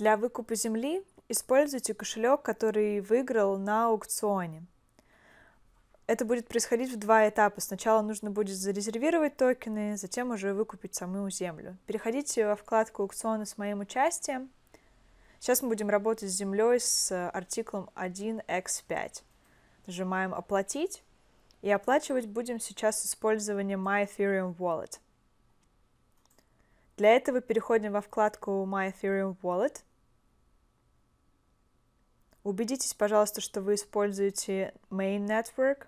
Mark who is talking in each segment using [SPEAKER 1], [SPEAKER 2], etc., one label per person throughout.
[SPEAKER 1] Для выкупа земли используйте кошелек, который выиграл на аукционе. Это будет происходить в два этапа. Сначала нужно будет зарезервировать токены, затем уже выкупить самую землю. Переходите во вкладку аукциона с моим участием. Сейчас мы будем работать с землей с артиклом 1x5. Нажимаем «Оплатить». И оплачивать будем сейчас использование использованием My Ethereum Wallet. Для этого переходим во вкладку My Ethereum Wallet – Убедитесь, пожалуйста, что вы используете main network.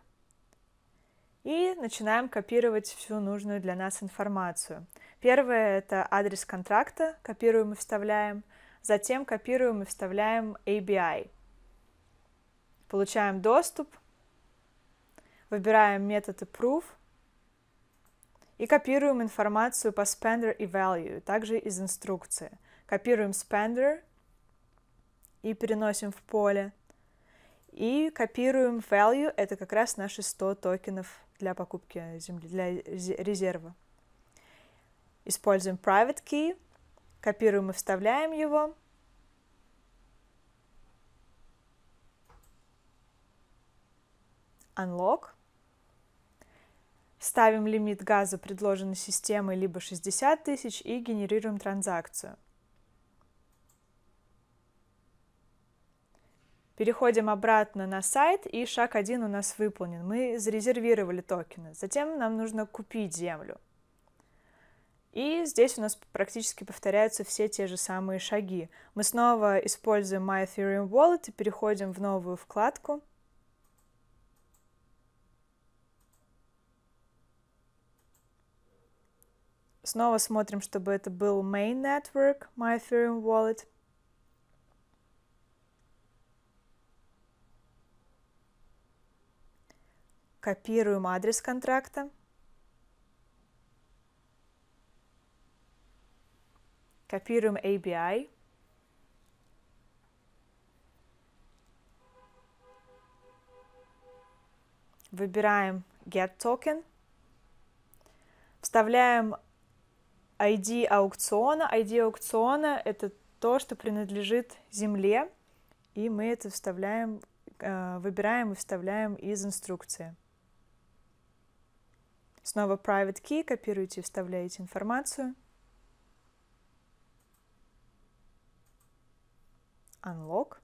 [SPEAKER 1] И начинаем копировать всю нужную для нас информацию. Первое — это адрес контракта, копируем и вставляем. Затем копируем и вставляем ABI. Получаем доступ, выбираем метод approve и копируем информацию по spender и value, также из инструкции. Копируем spender — и переносим в поле. И копируем value, это как раз наши 100 токенов для покупки земли, для резерва. Используем private key, копируем и вставляем его. Unlock. Ставим лимит газа, предложенный системой, либо 60 тысяч, и генерируем транзакцию – Переходим обратно на сайт, и шаг один у нас выполнен. Мы зарезервировали токены. Затем нам нужно купить землю. И здесь у нас практически повторяются все те же самые шаги. Мы снова используем My Ethereum Wallet и переходим в новую вкладку. Снова смотрим, чтобы это был Main Network, My Ethereum Wallet. Копируем адрес контракта. Копируем ABI. Выбираем Get Token. Вставляем ID аукциона. ID аукциона – это то, что принадлежит земле, и мы это вставляем, э, выбираем и вставляем из инструкции. Снова private key, копируете вставляете информацию. Unlock.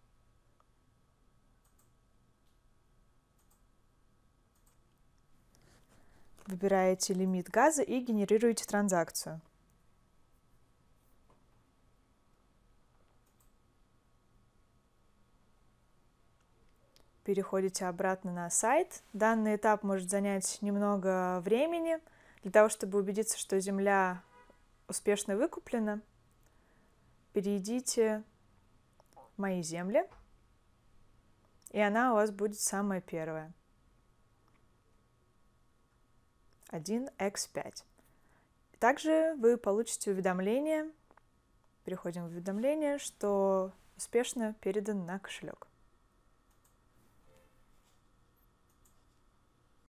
[SPEAKER 1] Выбираете лимит газа и генерируете транзакцию. переходите обратно на сайт. Данный этап может занять немного времени для того, чтобы убедиться, что земля успешно выкуплена. Перейдите в «Мои земли», и она у вас будет самая первая. 1x5. Также вы получите уведомление, переходим в уведомление, что успешно передан на кошелек.